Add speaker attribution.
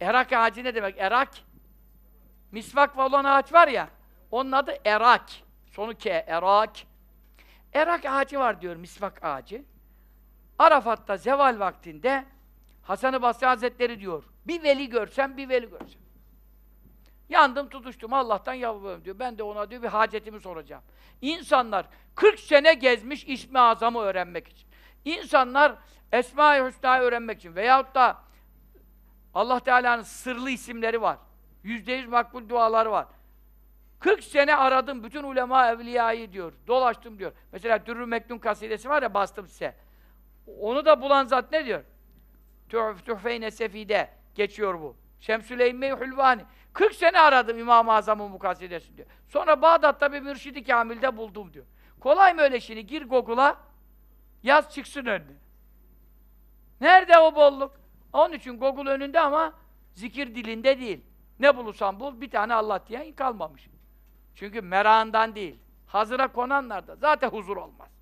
Speaker 1: Erak ağacı ne demek? Erak. Misvak olan ağaç var ya. Onun adı erak. Sonu ke, erak. Erak ağacı var diyor, misvak ağacı. Arafat'ta zeval vaktinde Hasan-ı Basri Hazretleri diyor, bir veli görsem, bir veli görsem. Yandım, tutuştum, Allah'tan yalvarıyorum diyor. Ben de ona diyor bir hacetimi soracağım. İnsanlar 40 sene gezmiş İsmi Azam'ı öğrenmek için. İnsanlar Esma-i Hüsna'yı öğrenmek için veyahut da Allah Teala'nın sırlı isimleri var. Yüzde yüz makbul duaları var. 40 sene aradım bütün ulema evliyayı diyor. Dolaştım diyor. Mesela Dürrü mektun kasidesi var ya bastım size. Onu da bulan zat ne diyor? Tuhfeyne Sefi'de geçiyor bu. Şemsüleyme Hülvani. 40 sene aradım İmam-ı Azam'ın bu kasidesi diyor. Sonra Bağdat'ta bir mürşidi kamilde buldum diyor. Kolay mı öyle şimdi? Gir Google'a yaz çıksın önüne. Nerede o bolluk? Onun için Google önünde ama zikir dilinde değil. Ne bulursan bul, bir tane Allah diyen kalmamış. Çünkü merağından değil. Hazıra konanlarda zaten huzur olmaz.